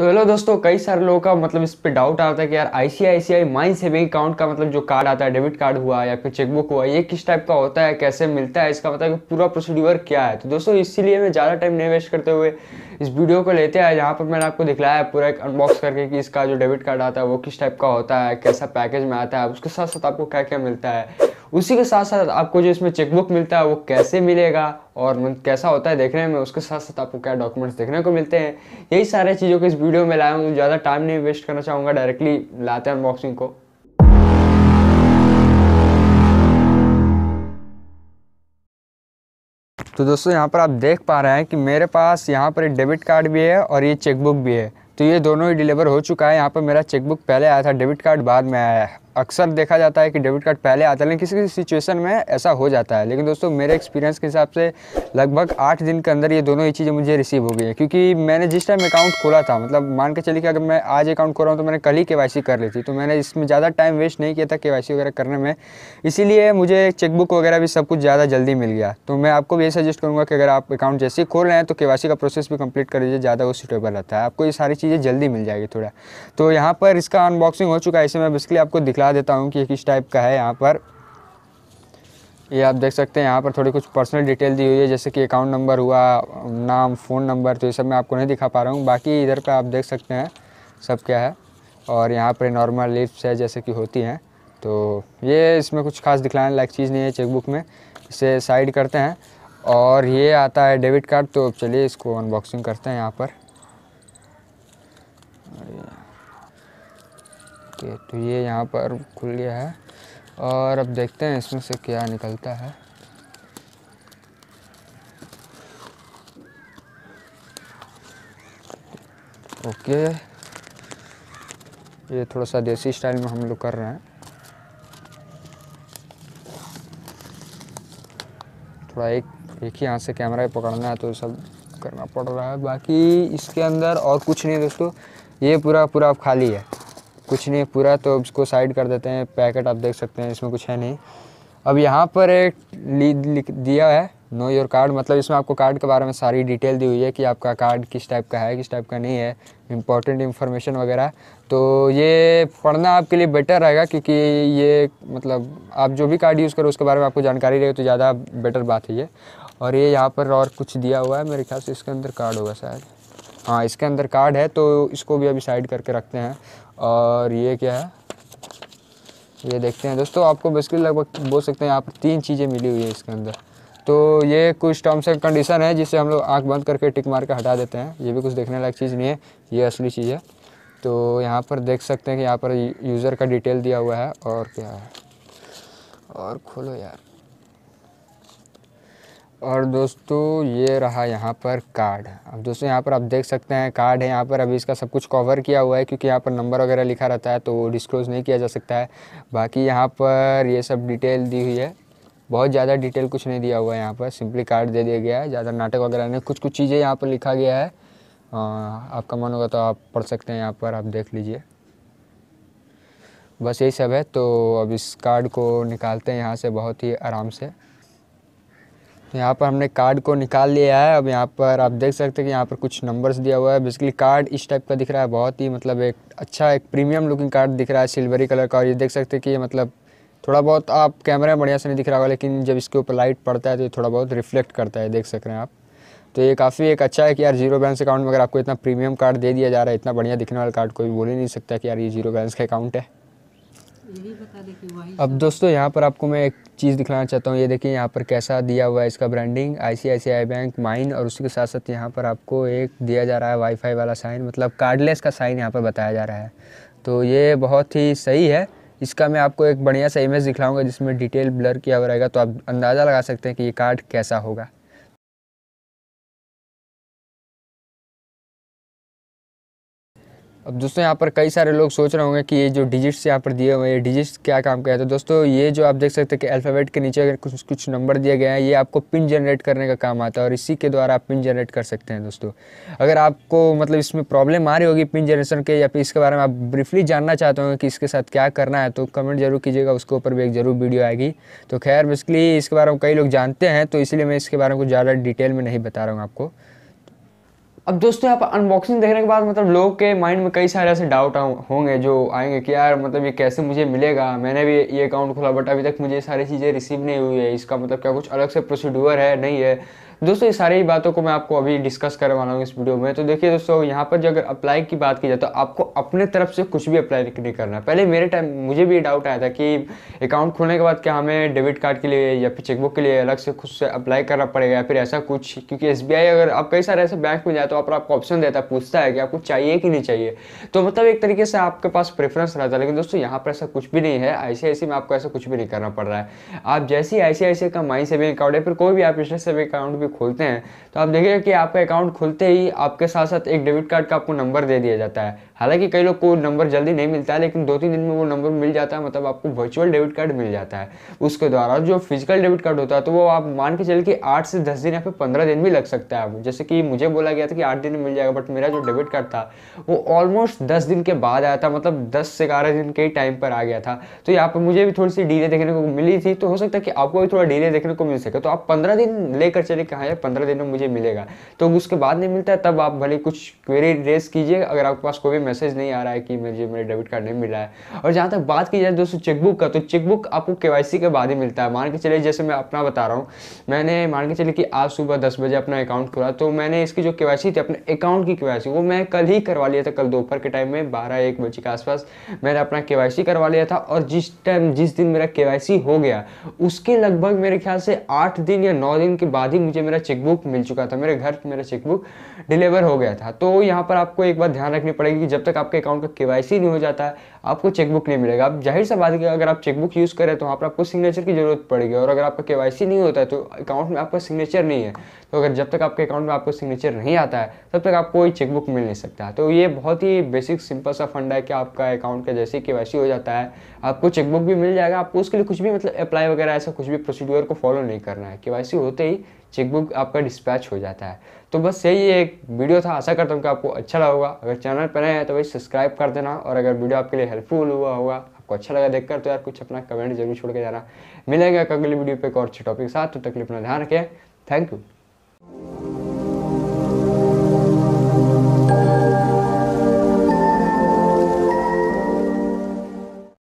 तो हेलो दोस्तों कई सारे लोगों का मतलब इस पर डाउट आता है कि यार आईसीआईसीआई माइन सेविंग अकाउंट का मतलब जो कार्ड आता है डेबिट कार्ड हुआ या फिर चेकबुक हुआ ये किस टाइप का होता है कैसे मिलता है इसका मतलब पूरा प्रोसीड्यूर क्या है तो दोस्तों इसीलिए मैं ज़्यादा टाइम नहीं वेस्ट करते हुए इस वीडियो को लेते हैं जहाँ पर मैंने आपको दिखलाया है पूरा एक अनबॉक्स करके कि इसका जो डेबिट कार्ड आता है वो किस टाइप का होता है कैसा पैकेज में आता है उसके साथ साथ आपको क्या क्या मिलता है उसी के साथ साथ आपको जो इसमें चेकबुक मिलता है वो कैसे मिलेगा और कैसा होता है देखने में उसके साथ साथ आपको क्या डॉक्यूमेंट्स देखने को मिलते हैं यही सारे चीज़ों को इस वीडियो में लाया हूँ ज़्यादा टाइम नहीं वेस्ट करना चाहूँगा डायरेक्टली लाते हैं अनबॉक्सिंग को तो दोस्तों यहाँ पर आप देख पा रहे हैं कि मेरे पास यहाँ पर एक डेबिट कार्ड भी है और ये चेकबुक भी है तो ये दोनों ही डिलीवर हो चुका है यहाँ पर मेरा चेकबुक पहले आया था डेबिट कार्ड बाद में आया है अक्सर देखा जाता है कि डेबिट कार्ड पहले आता है लेकिन किसी किसी सिचुएशन में ऐसा हो जाता है लेकिन दोस्तों मेरे एक्सपीरियंस के हिसाब से लगभग आठ दिन के अंदर ये दोनों ही चीज़ें मुझे रिसीव हो गई है क्योंकि मैंने जिस टाइम अकाउंट खोला था मतलब मान के चलिए कि अगर मैं आज अकाउंट खोल रहा हूँ तो मैंने कल ही के कर ली थी तो मैंने इसमें ज़्यादा टाइम वेस्ट नहीं किया था के वगैरह करने में इसीलिए मुझे चेकबुक वगैरह भी सब कुछ ज़्यादा जल्दी मिल गया तो मैं आपको भी ये सजेस्ट करूँगा कि अगर आप अकाउंट जैसे ही खोल रहे हैं तो के का प्रोसेस भी कंप्लीट कर दीजिए ज़्यादा वो सूटेबल रहता है आपको ये सारी चीज़ें जल्दी मिल जाएगी थोड़ा तो यहाँ पर इसका अनबॉक्सिंग हो चुका है इसे मैं बेसिकली आपको दिखा दिखला देता हूँ कि किस टाइप का है यहाँ पर ये आप देख सकते हैं यहाँ पर थोड़ी कुछ पर्सनल डिटेल दी हुई है जैसे कि अकाउंट नंबर हुआ नाम फ़ोन नंबर तो ये सब मैं आपको नहीं दिखा पा रहा हूँ बाकी इधर पर आप देख सकते हैं सब क्या है और यहाँ पर नॉर्मल लिप्स है जैसे कि होती हैं तो ये इसमें कुछ खास दिखलाने लायक चीज़ नहीं है चेकबुक में इसे साइड करते हैं और ये आता है डेबिट कार्ड तो चलिए इसको अनबॉक्सिंग करते हैं यहाँ पर ओके तो, तो ये यहाँ पर खुल गया है और अब देखते हैं इसमें से क्या निकलता है ओके ये थोड़ा सा देसी स्टाइल में हम लोग कर रहे हैं थोड़ा एक एक ही यहाँ से कैमरा पकड़ना है तो सब करना पड़ रहा है बाकी इसके अंदर और कुछ नहीं दोस्तों ये पूरा पूरा अब खाली है कुछ नहीं पूरा तो उसको साइड कर देते हैं पैकेट आप देख सकते हैं इसमें कुछ है नहीं अब यहाँ पर एक लिख दिया है नो योर कार्ड मतलब इसमें आपको कार्ड के बारे में सारी डिटेल दी हुई है कि आपका कार्ड किस टाइप का है किस टाइप का नहीं है इंपॉर्टेंट इन्फॉर्मेशन वगैरह तो ये पढ़ना आपके लिए बेटर रहेगा क्योंकि ये मतलब आप जो भी कार्ड यूज़ करो उसके बारे में आपको जानकारी रहे तो ज़्यादा बेटर बात है ये और ये यहाँ पर और कुछ दिया हुआ है मेरे ख्याल से इसके अंदर कार्ड होगा शायद हाँ इसके अंदर कार्ड है तो इसको भी अभी साइड करके रखते हैं और ये क्या है ये देखते हैं दोस्तों आपको बेसिकली लगभग बोल सकते हैं यहाँ पर तीन चीज़ें मिली हुई है इसके अंदर तो ये कुछ टर्म्स एंड कंडीशन है जिसे हम लोग आँख बंद करके टिक मार के हटा देते हैं ये भी कुछ देखने लायक चीज़ नहीं है ये असली चीज़ है तो यहाँ पर देख सकते हैं कि यहाँ पर यूज़र का डिटेल दिया हुआ है और क्या है और खोलो यार और दोस्तों ये रहा यहाँ पर कार्ड अब दोस्तों यहाँ पर आप देख सकते हैं कार्ड है यहाँ पर अभी इसका सब कुछ कवर किया हुआ है क्योंकि यहाँ पर नंबर वगैरह लिखा रहता है तो डिस्क्लोज़ नहीं किया जा सकता है बाकी यहाँ पर ये सब डिटेल दी हुई है बहुत ज़्यादा डिटेल कुछ नहीं दिया हुआ है यहाँ पर सिंपली कार्ड दे दिया गया है ज़्यादा नाटक वगैरह नहीं कुछ कुछ चीज़ें यहाँ पर लिखा गया है आपका मन होगा तो आप पढ़ सकते हैं यहाँ पर आप देख लीजिए बस यही सब है तो अब इस कार्ड को निकालते हैं यहाँ से बहुत ही आराम से तो यहाँ पर हमने कार्ड को निकाल लिया है अब यहाँ पर आप देख सकते हैं कि यहाँ पर कुछ नंबर्स दिया हुआ है बेसिकली कार्ड इस टाइप का दिख रहा है बहुत ही मतलब एक अच्छा एक प्रीमियम लुकिंग कार्ड दिख रहा है सिल्वरी कलर का और ये देख सकते हैं कि ये मतलब थोड़ा बहुत आप कैमरे में बढ़िया से नहीं दिख रहा होगा लेकिन जब इसके ऊपर लाइट पड़ता है तो ये थोड़ा बहुत रिफ्लेक्ट करता है देख सक रहे हैं आप तो ये काफ़ी एक अच्छा है कि यार जीरो बैलेंस अकाउंट में अगर आपको इतना प्रीमियम कार्ड दे दिया जा रहा है इतना बढ़िया दिखने वाला कार्ड कोई बोल ही नहीं सकता कि यार ये जीरो बैलेंस का अकाउंट है अब दोस्तों यहाँ पर आपको मैं एक चीज़ दिखाना चाहता हूँ ये देखिए यहाँ पर कैसा दिया हुआ है इसका ब्रांडिंग आईसीआईसीआई बैंक माइन और उसके साथ साथ यहाँ पर आपको एक दिया जा रहा है वाईफाई वाला साइन मतलब कार्डलेस का साइन यहाँ पर बताया जा रहा है तो ये बहुत ही सही है इसका मैं आपको एक बढ़िया सा इमेज दिखलाऊंगा जिसमें डिटेल ब्लर किया हुआ रहेगा तो आप अंदाज़ा लगा सकते हैं कि ये कार्ड कैसा होगा अब दोस्तों यहाँ पर कई सारे लोग सोच रहे होंगे कि ये जो डिजिट्स यहाँ पर दिए हुए हैं डिजिट्स क्या काम किया है तो दोस्तों ये जो आप देख सकते हैं कि अल्फ़ाबेट के नीचे अगर कुछ कुछ नंबर दिए गए हैं ये आपको पिन जनरेट करने का काम आता है और इसी के द्वारा आप पिन जनरेट कर सकते हैं दोस्तों अगर आपको मतलब इसमें प्रॉब्लम आ रही होगी पिन जनरेशन के या फिर इसके बारे में आप ब्रीफली जानना चाहते होंगे कि इसके साथ क्या करना है तो कमेंट जरूर कीजिएगा उसके ऊपर भी एक ज़रूर वीडियो आएगी तो खैर बेसिकली इसके बारे में कई लोग जानते हैं तो इसलिए मैं इसके बारे में कुछ ज़्यादा डिटेल में नहीं बता रहा हूँ आपको अब दोस्तों आप अनबॉक्सिंग देखने के बाद मतलब लोग के माइंड में कई सारे ऐसे डाउट होंगे जो आएंगे कि यार मतलब ये कैसे मुझे मिलेगा मैंने भी ये अकाउंट खोला बट अभी तक मुझे सारी चीज़ें रिसीव नहीं हुई है इसका मतलब क्या कुछ अलग से प्रोसीड्यूर है नहीं है दोस्तों ये सारी बातों को मैं आपको अभी डिस्कस करने वाला हूँ इस वीडियो में तो देखिए दोस्तों यहाँ पर अगर अप्लाई की बात की जाए तो आपको अपने तरफ से कुछ भी अप्लाई नहीं करना पहले मेरे टाइम मुझे भी डाउट आया था कि अकाउंट खोलने के बाद क्या हमें डेबिट कार्ड के लिए या फिर चेकबुक के लिए अलग से खुद से अप्लाई करना पड़ेगा या फिर ऐसा कुछ क्योंकि एस अगर आप कई सारे ऐसे बैंक में जाए तो आपको ऑप्शन देता है पूछता है कि आपको चाहिए कि नहीं चाहिए तो मतलब एक तरीके से आपके पास प्रेफरेंस रहता है लेकिन दोस्तों यहाँ पर ऐसा कुछ भी नहीं है आई में आपको ऐसा कुछ भी नहीं करना पड़ रहा है आप जैसे ही आई का माई सेविंग अकाउंट है फिर कोई भी आप पिछले सेविंग अकाउंट भी खोलते हैं तो आप देखिएगा कि आपका अकाउंट खुलते ही आपके साथ साथ एक डेबिट कार्ड का आपको नंबर दे दिया जाता है हालांकि कई लोग को नंबर जल्दी नहीं मिलता है लेकिन दो तीन दिन में वो नंबर मिल जाता है मतलब आपको वर्चुअल डेबिट कार्ड मिल जाता है उसके द्वारा जो फिजिकल डेबिट कार्ड होता है तो वो आप मान के चलिए कि आठ से दस दिन या फिर पंद्रह दिन भी लग सकता है जैसे कि मुझे बोला गया था कि आठ दिन में मिल जाएगा बट मेरा जो डेबिट कार्ड था वो ऑलमोस्ट दस दिन के बाद आया था मतलब दस से ग्यारह दिन के टाइम पर आ गया था तो यहाँ पर मुझे भी थोड़ी सी डीले देखने को मिली थी तो हो सकता है कि आपको भी थोड़ा डीले देखने को मिल सके तो आप पंद्रह दिन लेकर चले कहा है पंद्रह दिनों में मुझे मिलेगा तो उसके बाद नहीं मिलता है तब आप भले कुछ क्वेरी रेस कीजिए अगर आपके पास कोई भी मैसेज नहीं आ रहा है कि मुझे मेरे डेबिट कार्ड नहीं मिला है और जहाँ तक बात की जाए दोस्तों चेकबुक का तो चेकबुक आपको के के बाद ही मिलता है मान के चलिए जैसे मैं अपना बता रहा हूँ मैंने मान के चलिए कि आज सुबह दस बजे अपना अकाउंट खोला तो मैंने इसकी जो के थी अपने अकाउंट की के वो मैं कल ही करवा लिया था कल दोपहर के टाइम में बारह एक बजे के आसपास मैंने अपना के करवा लिया था और जिस टाइम जिस दिन मेरा के हो गया उसके लगभग मेरे ख्याल से आठ दिन या नौ दिन के बाद ही मुझे मेरा चेकबुक मिल चुका था मेरे घर मेरा चेकबुक डिलीवर हो गया था तो यहाँ पर आपको एक बात ध्यान रखनी पड़ेगी कि जब तक आपके अकाउंट का के नहीं हो जाता है आपको चेकबुक नहीं मिलेगा आप जाहिर सा बात है अगर आप चेकबुक यूज़ करें तो वहाँ पर आपको सिग्नेचर की जरूरत पड़ेगी और अगर आपका के नहीं होता है तो अकाउंट में आपका सिग्नेचर नहीं है तो अगर जब तक आपके अकाउंट में आपको सिग्नेचर नहीं आता है तब तक आपको कोई चेकबुक मिल नहीं सकता तो ये बहुत ही बेसिक सिंपल सा फंड है कि आपका अकाउंट का जैसे के हो जाता है आपको चेकबुक भी मिल जाएगा आपको उसके लिए कुछ भी मतलब अप्लाई वगैरह ऐसा कुछ भी प्रोसीड्योर को फॉलो नहीं करना है के होते ही चेकबुक आपको आपका डिस्पैच हो जाता है तो बस यही एक वीडियो था आशा करता हूँ कि आपको अच्छा लगा होगा अगर चैनल पर नए हैं तो भाई सब्सक्राइब कर देना और अगर वीडियो आपके लिए हेल्पफुल हुआ होगा आपको अच्छा लगा देखकर तो यार कुछ अपना कमेंट जरूर छोड़ के जाना मिलेंगे अगले वीडियो पर एक और अच्छे टॉपिक के साथ तो तकलीफ अपना ध्यान रखें थैंक यू